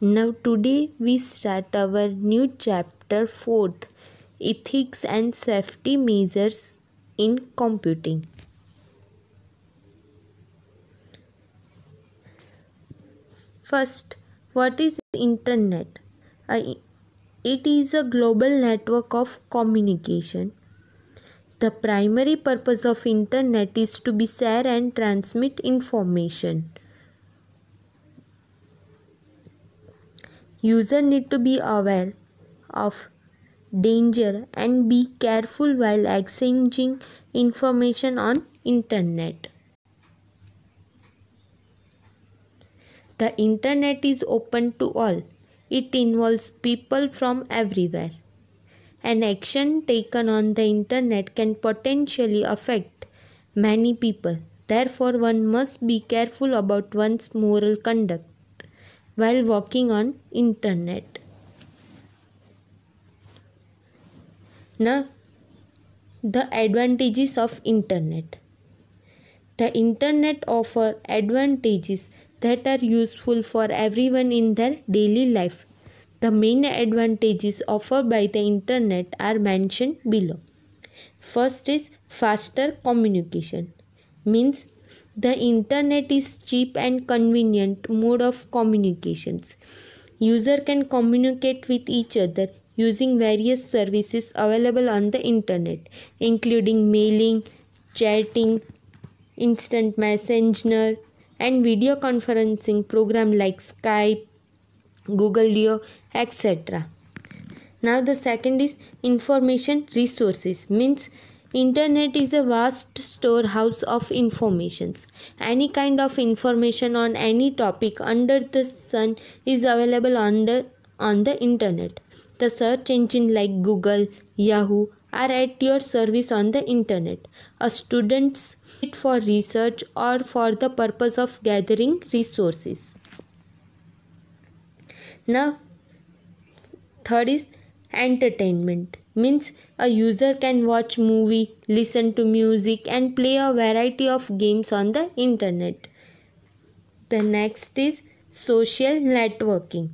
Now, today we start our new chapter 4th Ethics and Safety Measures in Computing. First, what is internet? Uh, it is a global network of communication. The primary purpose of internet is to be share and transmit information. user need to be aware of danger and be careful while exchanging information on internet the internet is open to all it involves people from everywhere an action taken on the internet can potentially affect many people therefore one must be careful about one's moral conduct while walking on internet now the advantages of internet the internet offer advantages that are useful for everyone in their daily life the main advantages offered by the internet are mentioned below first is faster communication means the internet is cheap and convenient mode of communications. User can communicate with each other using various services available on the internet including mailing, chatting, instant messenger and video conferencing program like Skype, Google Duo, etc. Now the second is information resources means internet is a vast storehouse of informations any kind of information on any topic under the sun is available under on the internet the search engine like google yahoo are at your service on the internet a student's need for research or for the purpose of gathering resources now third is entertainment means a user can watch movie, listen to music and play a variety of games on the internet. The next is social networking.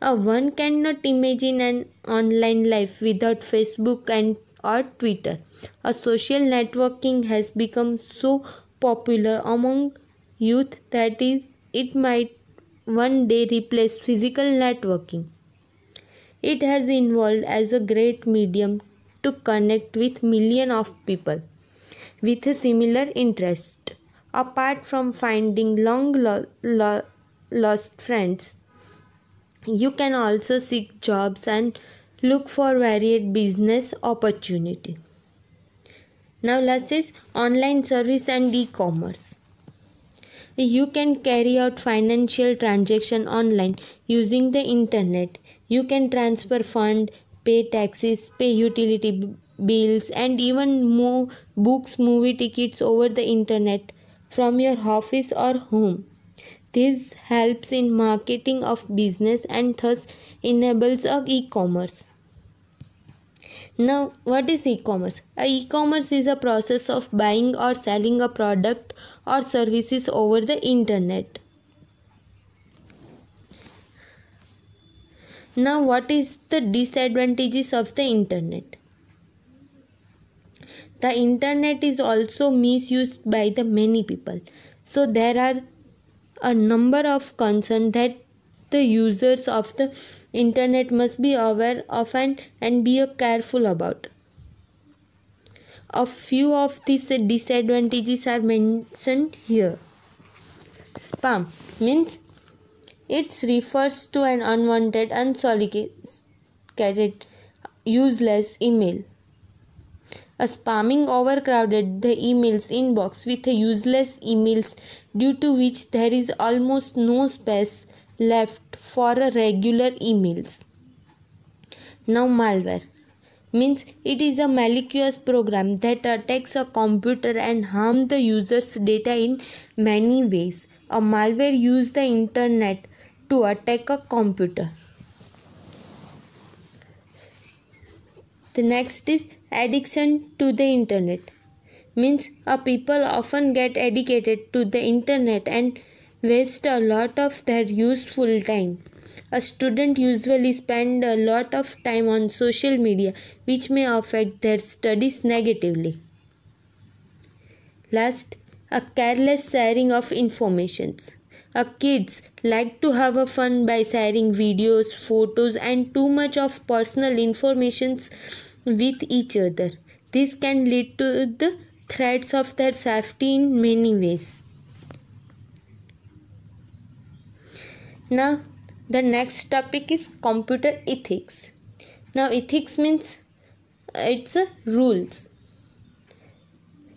Uh, one cannot imagine an online life without Facebook and or Twitter. A social networking has become so popular among youth that is it might one day replace physical networking. It has evolved as a great medium to connect with millions of people with a similar interest. Apart from finding long lo- lo- lost friends, you can also seek jobs and look for varied business opportunity. Now, last is online service and e commerce. You can carry out financial transaction online using the internet. You can transfer fund, pay taxes, pay utility bills and even move books, movie tickets over the internet from your office or home. This helps in marketing of business and thus enables of e-commerce. Now, what is e-commerce? E-commerce is a process of buying or selling a product or services over the internet. Now, what is the disadvantages of the internet? The internet is also misused by the many people. So there are a number of concerns that the users of the internet must be aware of and, and be careful about. A few of these disadvantages are mentioned here. Spam means it refers to an unwanted, unsolicited, useless email. A spamming overcrowded the emails inbox with useless emails due to which there is almost no space left for regular emails. Now, malware means it is a malicious program that attacks a computer and harms the user's data in many ways. A malware uses the internet to attack a computer. The next is addiction to the internet means a people often get addicted to the internet and waste a lot of their useful time. A student usually spend a lot of time on social media which may affect their studies negatively. Last, a careless sharing of informations. A kids like to have a fun by sharing videos, photos and too much of personal informations with each other. This can lead to the threats of their safety in many ways. Now, the next topic is computer ethics. Now, ethics means it's a rules.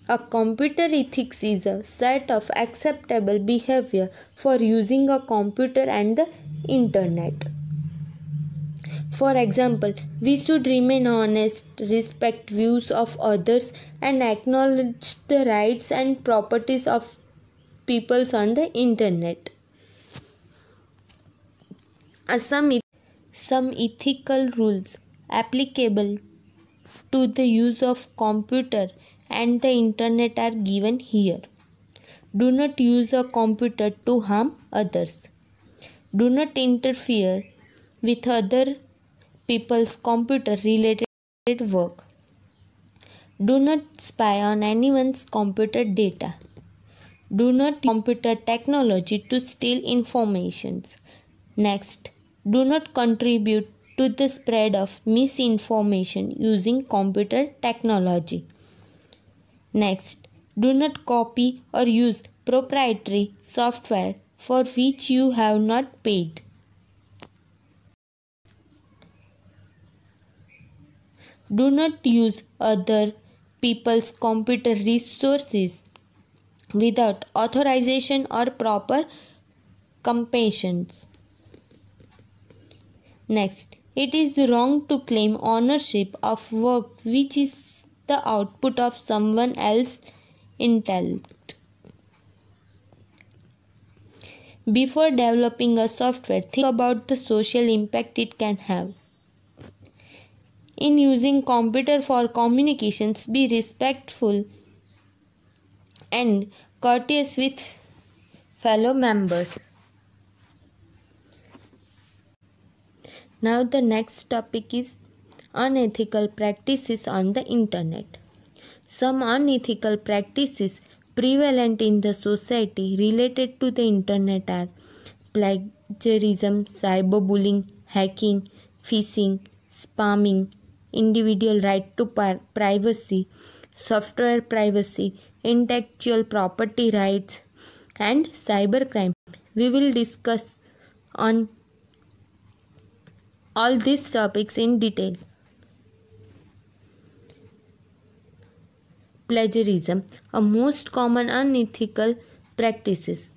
A computer ethics is a set of acceptable behavior for using a computer and the internet. For example, we should remain honest, respect views of others, and acknowledge the rights and properties of peoples on the internet some, some ethical rules applicable to the use of computer and the internet are given here. Do not use a computer to harm others. Do not interfere with other people's computer related work. Do not spy on anyone's computer data. Do not use computer technology to steal information. Next, do not contribute to the spread of misinformation using computer technology. Next, do not copy or use proprietary software for which you have not paid. Do not use other people's computer resources without authorization or proper compensations. Next, it is wrong to claim ownership of work which is the output of someone else's intellect. Before developing a software, think about the social impact it can have. In using computer for communications, be respectful and courteous with fellow members. Now the next topic is unethical practices on the internet. Some unethical practices prevalent in the society related to the internet are plagiarism, cyberbullying, hacking, phishing, spamming, individual right to privacy, software privacy, intellectual property rights, and cybercrime. We will discuss on all these topics in detail. Plagiarism a most common unethical practices.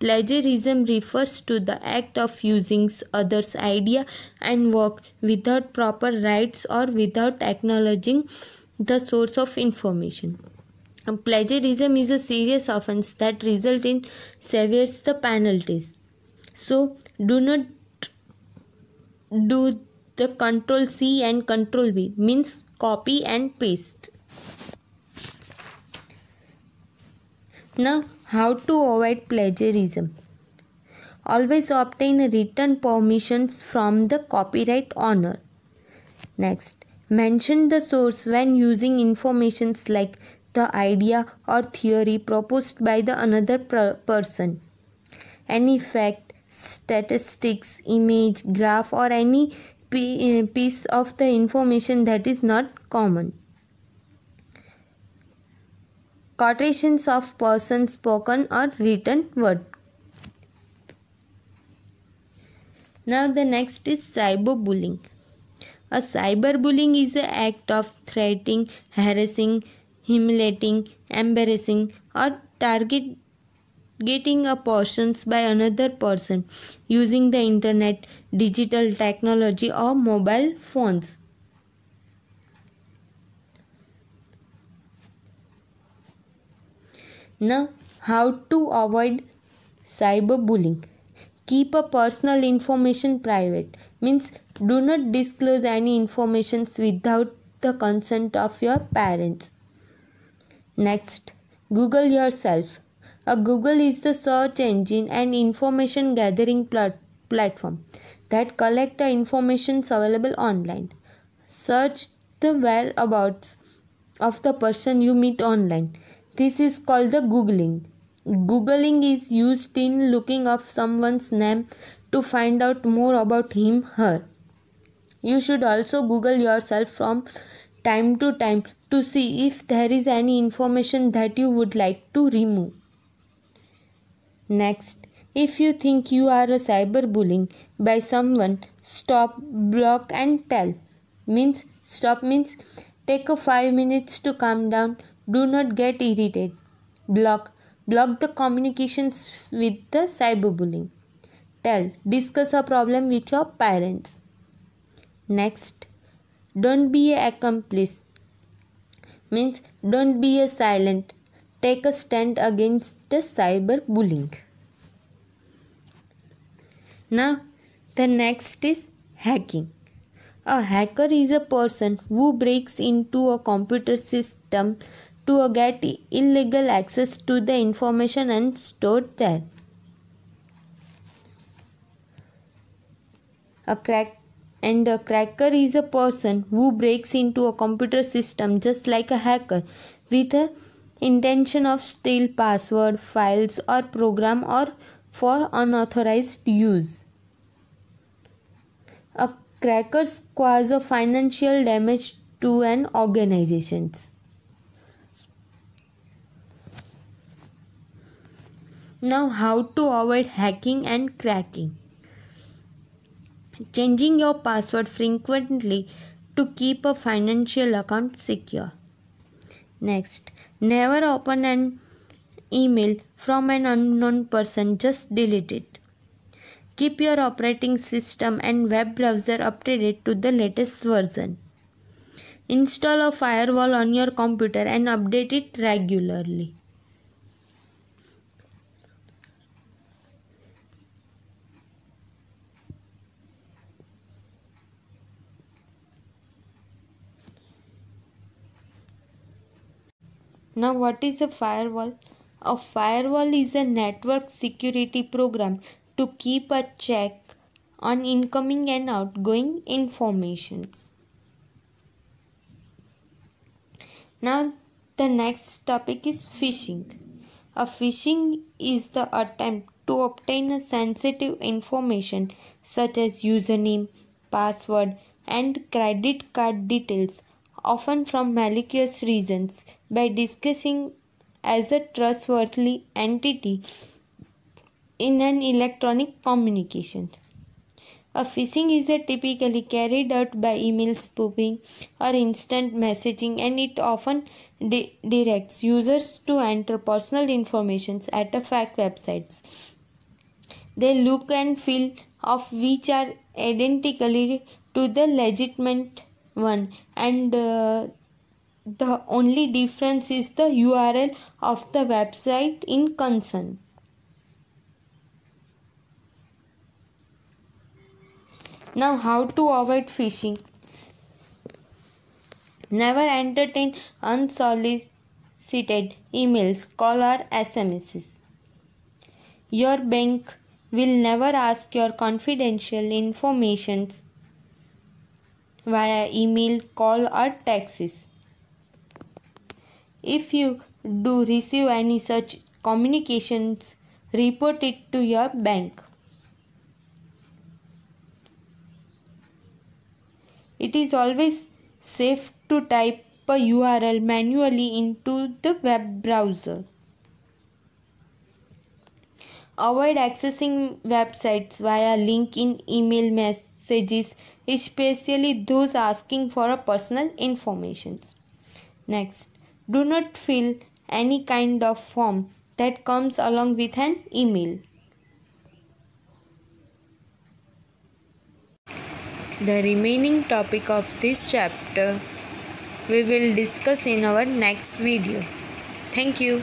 Plagiarism refers to the act of using others' idea and work without proper rights or without acknowledging the source of information. Um, plagiarism is a serious offense that results in severe penalties. So, do not do the control C and control V means copy and paste. Now how to avoid plagiarism. Always obtain written permissions from the copyright owner. Next, mention the source when using informations like the idea or theory proposed by the another per person. Any fact statistics, image, graph or any eh, piece of the information that is not common. Quotations of person spoken or written word. Now the next is cyberbullying. A cyberbullying is an act of threatening, harassing, humiliating, embarrassing or target getting a portions by another person using the internet, digital technology or mobile phones. Now, how to avoid cyberbullying? Keep a personal information private means do not disclose any information without the consent of your parents. Next, Google yourself. A Google is the search engine and information gathering plat- platform that collect the information available online. Search the whereabouts of the person you meet online. This is called the googling. Googling is used in looking up someone's name to find out more about him her. You should also google yourself from time to time to see if there is any information that you would like to remove. Next, if you think you are a cyberbullying by someone, stop, block and tell. Means stop means take a 5 minutes to calm down. Do not get irritated. Block block the communications with the cyberbullying. Tell discuss a problem with your parents. Next, don't be a accomplice. Means don't be a silent take a stand against the cyberbullying. Now, the next is hacking. A hacker is a person who breaks into a computer system to get illegal access to the information and stored there. A crack and a cracker is a person who breaks into a computer system just like a hacker with a intention of steal password files or program or for unauthorized use a cracker causes financial damage to an organization now how to avoid hacking and cracking changing your password frequently to keep a financial account secure next Never open an email from an unknown person, just delete it. Keep your operating system and web browser updated to the latest version. Install a firewall on your computer and update it regularly. Now, what is a firewall? A firewall is a network security program to keep a check on incoming and outgoing informations. Now, the next topic is phishing. A phishing is the attempt to obtain a sensitive information such as username, password, and credit card details often from malicious reasons, by discussing as a trustworthy entity in an electronic communication. A phishing is a typically carried out by email spoofing or instant messaging and it often di- directs users to enter personal information at a fake websites. They look and feel of which are identically to the legitimate one and uh, the only difference is the URL of the website in concern. Now how to avoid phishing? Never entertain unsolicited emails, call or SMSs. Your bank will never ask your confidential informations via email, call or taxis. If you do receive any such communications, report it to your bank. It is always safe to type a URL manually into the web browser. Avoid accessing websites via link in email mess messages, especially those asking for personal information. Next, do not fill any kind of form that comes along with an email. The remaining topic of this chapter we will discuss in our next video. Thank you.